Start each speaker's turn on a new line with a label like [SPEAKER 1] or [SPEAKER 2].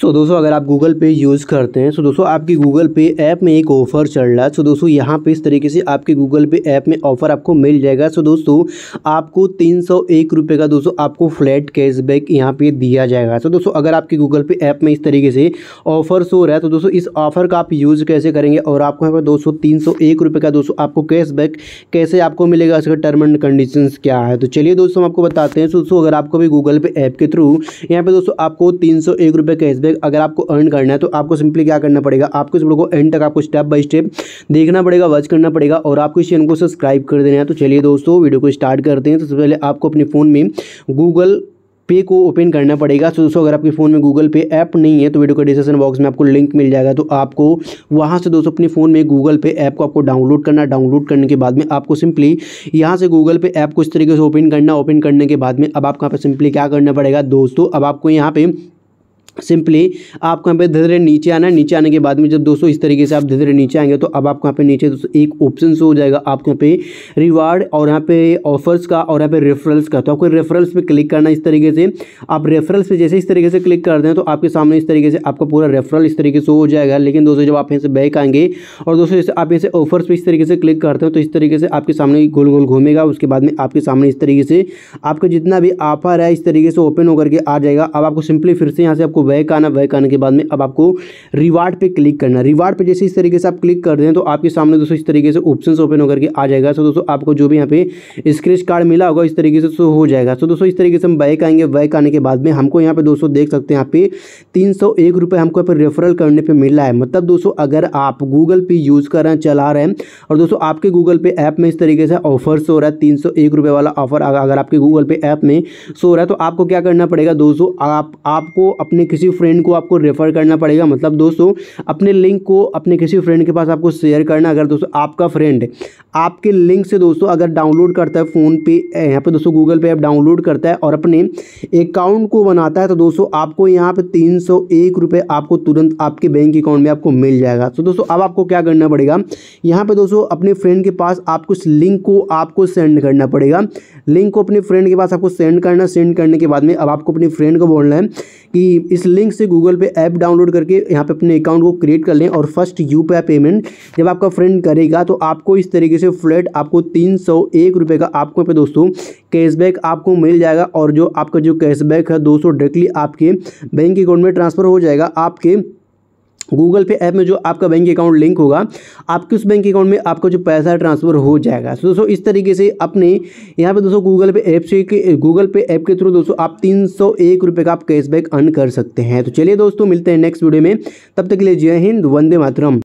[SPEAKER 1] सो so, दोस्तों अगर आप गूगल पे यूज़ करते हैं सो so, दोस्तों आपकी गूगल पे ऐप में एक ऑफ़र चल रहा है सो so, दोस्तों यहाँ पे इस तरीके से आपके गूगल पे ऐप में ऑफ़र आपको मिल जाएगा सो so, दोस्तों आपको तीन सौ एक रुपये का दोस्तों आपको फ्लैट कैशबैक यहाँ पे दिया जाएगा सो so, दोस्तों अगर आपके गूगल पे ऐप में इस तरीके से ऑफ़र शो रहा है तो दोस्तों इस ऑफ़र का आप यूज़ कैसे करेंगे और आपको यहाँ पर दोस्तों तीन सौ एक रुपये का दोस्तों आपको कैशबैक कैसे आपको मिलेगा इसका टर्म एंड कंडीशन क्या है तो चलिए दोस्तों हम आपको बताते हैं सो दोस्तों अगर आपको भी गूगल पे ऐप के थ्रू यहाँ पर दोस्तों आपको तीन सौ एक रुपये कैश कैशबैक अगर आपको अर्न करना है तो आपको सिंपली क्या करना पड़ेगा आपको इस वीडियो को एंड तक आपको स्टेप बाय स्टेप देखना पड़ेगा वॉच करना पड़ेगा और आपको इस चैनल को सब्सक्राइब कर देना है तो चलिए दोस्तों वीडियो को स्टार्ट करते हैं तो सबसे पहले आपको अपने फ़ोन में गूगल पे को ओपन करना पड़ेगा तो दोस्तों अगर आपके फ़ोन में गूगल पे ऐप नहीं है तो वीडियो के डिस्क्रिप्शन बॉक्स में आपको लिंक मिल जाएगा तो आपको वहाँ से दोस्तों अपने फ़ोन में गूगल पे ऐप को आपको डाउनलोड करना डाउनलोड करने के बाद में आपको सिंपली यहाँ से गूगल पे ऐप को इस तरीके से ओपन करना ओपन करने के बाद में अब आपको यहाँ पर सिंपली क्या करना पड़ेगा दोस्तों अब आपको यहाँ पर सिंपली आपको यहाँ पे धीरे धीरे नीचे आना है नीचे आने के बाद में जब दोस्तों इस तरीके से आप धीरे धीरे नीचे आएंगे तो अब आपको यहाँ पे नीचे दोस्तों एक ऑप्शन शो हो जाएगा आपको यहाँ पे रिवार्ड और यहाँ पे ऑफर्स का और यहाँ पे रेफरल्स का तो आपको रेफरल्स पे क्लिक करना इस तरीके से आप रेफरल्स पे जैसे इस तरीके से क्लिक कर दें तो आपके सामने इस तरीके से आपका पूरा रेफरल इस तरीके से हो जाएगा लेकिन दोस्तों जब आप यहाँ से बैक आएंगे और दोस्तों जैसे आप यहाँ से ऑफर्स पर इस तरीके से क्लिक करते हैं तो इस तरीके से आपके सामने गोल गोल घूमेगा उसके बाद में आपके सामने इस तरीके से आपका जितना भी ऑफर है इस तरीके से ओपन होकर के आ जाएगा अब आपको सिंपली फिर से यहाँ से आपको वैक आना बैक आने के बाद में अब आपको रिवार्ड पे क्लिक करना रिवार्ड पे जैसे इस तरीके से आप क्लिक कर दें तो आपके सामने दोस्तों इस तरीके से ऑप्शन ओपन होकर के आ जाएगा सो तो दोस्तों आपको जो भी यहाँ पे स्क्रेच कार्ड मिला होगा इस तरीके से सो तो हो जाएगा सो तो दोस्तों इस तरीके से हम बैक आएंगे बैक आने के बाद में हमको यहाँ पे दोस्तों देख सकते हैं यहाँ पे तीन सौ एक रुपये हमको यहाँ पर रेफरल करने पर मिला है मतलब दोस्तों अगर आप गूगल पे यूज़ कर रहे हैं चला रहे हैं और दोस्तों आपके गूगल पे ऐप में इस तरीके से ऑफर्स हो रहा है तीन सौ एक वाला ऑफर अगर आपके गूगल पे ऐप में सो रहा है तो आपको क्या करना पड़ेगा दोस्तों आप आपको अपने किसी फ्रेंड को आपको रेफर करना पड़ेगा मतलब दोस्तों अपने लिंक को अपने किसी फ्रेंड के पास आपको शेयर करना अगर दोस्तों आपका फ्रेंड आपके लिंक से दोस्तों अगर डाउनलोड करता है फ़ोन पे यहाँ पे दोस्तों गूगल पे ऐप डाउनलोड करता है और अपने अकाउंट को बनाता है तो दोस्तों आपको यहाँ पे तीन सौ एक रुपये आपको तुरंत आपके बैंक अकाउंट में आपको मिल जाएगा तो दोस्तों अब आपको क्या करना पड़ेगा यहाँ पे दोस्तों अपने फ्रेंड के पास आपको इस लिंक को आपको सेंड करना पड़ेगा लिंक को अपने फ्रेंड के पास आपको सेंड करना सेंड करने के बाद में अब आपको अपने फ्रेंड को बोलना है कि इस लिंक से गूगल पे ऐप डाउनलोड करके यहाँ पर अपने अकाउंट को क्रिएट कर लें और फर्स्ट यू पेमेंट जब आपका फ्रेंड करेगा तो आपको इस तरीके से फ्लैट आपको तीन सौ एक रुपये का आपको पे दोस्तों कैशबैक आपको मिल जाएगा और जो आपका जो कैशबैक है दोस्तों डायरेक्टली आपके बैंक अकाउंट में ट्रांसफ़र हो जाएगा आपके गूगल पे ऐप में जो आपका बैंक अकाउंट लिंक होगा आपके उस बैंक अकाउंट में आपका जो पैसा ट्रांसफ़र हो जाएगा तो दोस्तों इस तरीके से अपने यहाँ पे दोस्तों गूगल पे ऐप से गूगल पे ऐप के थ्रू दोस्तों आप तीन सौ एक रुपये का आप कैशबैक अर्न कर सकते हैं तो चलिए दोस्तों मिलते हैं नेक्स्ट वीडियो में तब तक के लिए जय हिंद वंदे मातरम